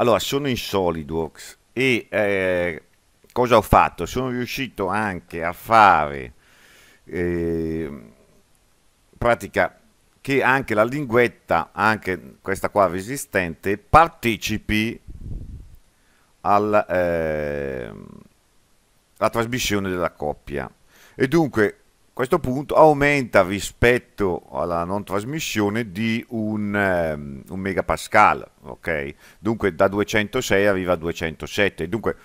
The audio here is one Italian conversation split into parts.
Allora, sono in SolidWorks e eh, cosa ho fatto? Sono riuscito anche a fare eh, pratica che anche la linguetta, anche questa qua resistente, partecipi alla ehm, eh, trasmissione della coppia. E dunque questo punto aumenta rispetto alla non trasmissione di un, um, un megapascal Dunque da 206 arriva a 207, dunque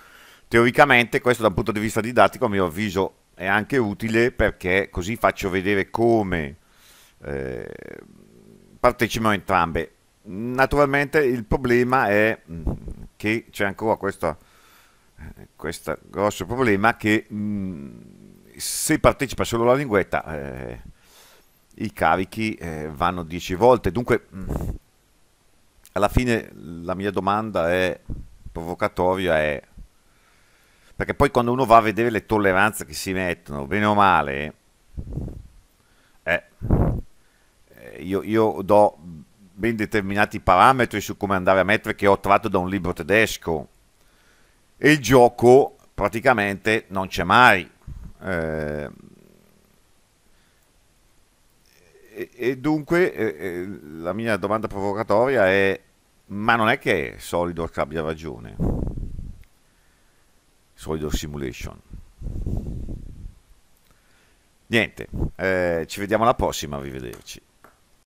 teoricamente questo dal punto di vista didattico a mio avviso è anche utile perché così faccio vedere come eh, partecipano entrambe. Naturalmente il problema è mm, che c'è ancora questo, eh, questo grosso problema che mh, mm, se partecipa solo la linguetta eh, i carichi eh, vanno 10 volte, dunque mh, mm, alla fine la mia domanda è provocatoria è perché poi quando uno va a vedere le tolleranze che si mettono, bene o male, eh, eh io, io, do ben determinati parametri su come andare a mettere che ho tratto da un libro tedesco e il gioco praticamente non c'è mai. Eh, e, dunque eh, eh, la mia domanda provocatoria è, ma non è che Solidor abbia ragione, Solidor Simulation. Niente, eh, ci vediamo alla prossima, arrivederci.